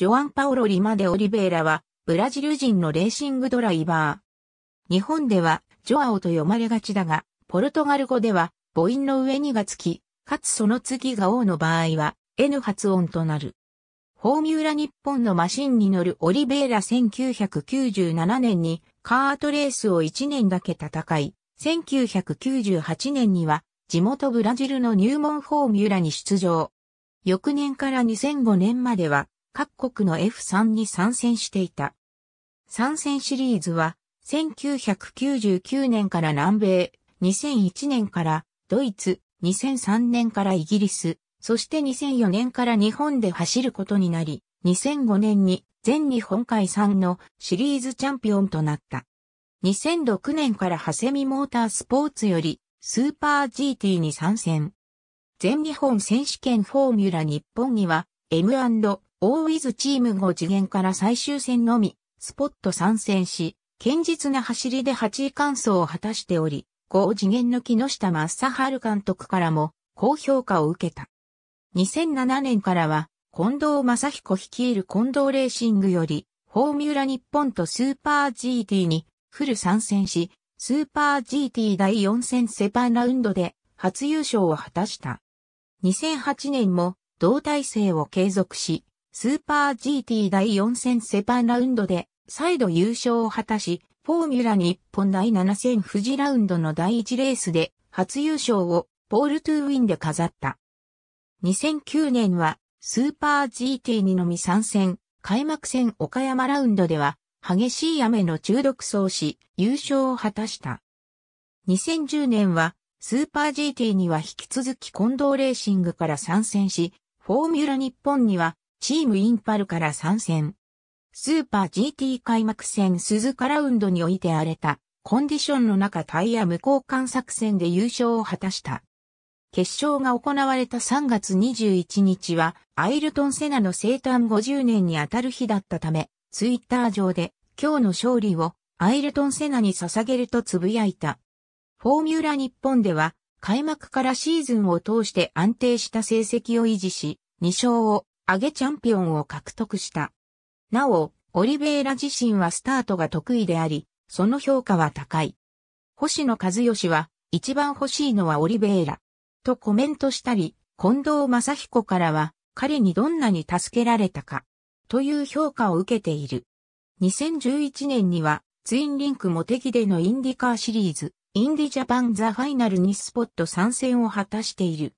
ジョアンパオロ・リマデ・オリベイラは、ブラジル人のレーシングドライバー。日本では、ジョアオと読まれがちだが、ポルトガル語では、母音の上にがつき、かつその次が王の場合は、N 発音となる。フォーミュラ日本のマシンに乗るオリベーラ1997年にカートレースを1年だけ戦い、1998年には地元ブラジルの入門フォーミュラに出場。翌年から2005年までは各国の F3 に参戦していた。参戦シリーズは、1999年から南米、2001年からドイツ、2003年からイギリス、そして2004年から日本で走ることになり、2005年に全日本海産のシリーズチャンピオンとなった。2006年からハセミモータースポーツよりスーパー GT に参戦。全日本選手権フォーミュラ日本には M& オーウィズチーム5次元から最終戦のみ、スポット参戦し、堅実な走りで8位完走を果たしており、5次元の木下正春監督からも高評価を受けた。2007年からは、近藤正彦率いる近藤レーシングより、フォーミュラ日本とスーパー GT にフル参戦し、スーパー GT 第4戦セパラウンドで初優勝を果たした。2008年も同体制を継続し、スーパー GT 第4戦セパラウンドで再度優勝を果たし、フォーミュラ日本第7戦富士ラウンドの第1レースで初優勝をポールトゥーウィンで飾った。2009年はスーパー GT にのみ参戦、開幕戦岡山ラウンドでは激しい雨の中毒走し優勝を果たした。2010年はスーパー GT には引き続き近藤レーシングから参戦し、フォーミュラ日本にはチームインパルから参戦。スーパー GT 開幕戦鈴鹿ラウンドにおいて荒れた、コンディションの中タイヤ無交換作戦で優勝を果たした。決勝が行われた3月21日は、アイルトン・セナの生誕50年にあたる日だったため、ツイッター上で、今日の勝利を、アイルトン・セナに捧げるとつぶやいた。フォーミュラ日本では、開幕からシーズンを通して安定した成績を維持し、2勝を上げチャンピオンを獲得した。なお、オリベイラ自身はスタートが得意であり、その評価は高い。星野和義は、一番欲しいのはオリベイラ。とコメントしたり、近藤正彦からは、彼にどんなに助けられたか、という評価を受けている。2011年には、ツインリンクモテギでのインディカーシリーズ、インディジャパンザファイナルにスポット参戦を果たしている。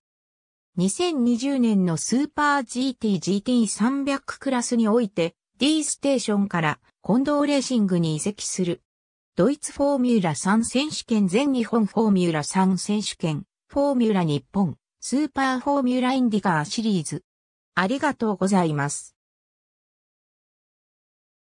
2020年のスーパー GT-GT300 クラスにおいて D ステーションから近藤レーシングに移籍する。ドイツフォーミュラ3選手権全日本フォーミュラ3選手権、フォーミュラ日本、スーパーフォーミュラインディカーシリーズ。ありがとうございます。